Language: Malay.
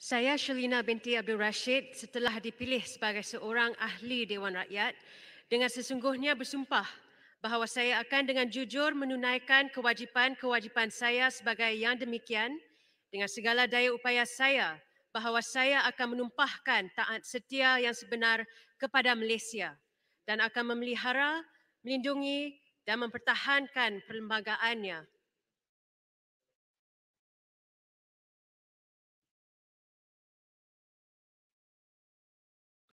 Saya Shalina binti Abdul Rashid setelah dipilih sebagai seorang ahli Dewan Rakyat dengan sesungguhnya bersumpah bahawa saya akan dengan jujur menunaikan kewajipan-kewajipan saya sebagai yang demikian dengan segala daya upaya saya bahawa saya akan menumpahkan taat setia yang sebenar kepada Malaysia dan akan memelihara, melindungi dan mempertahankan perlembagaannya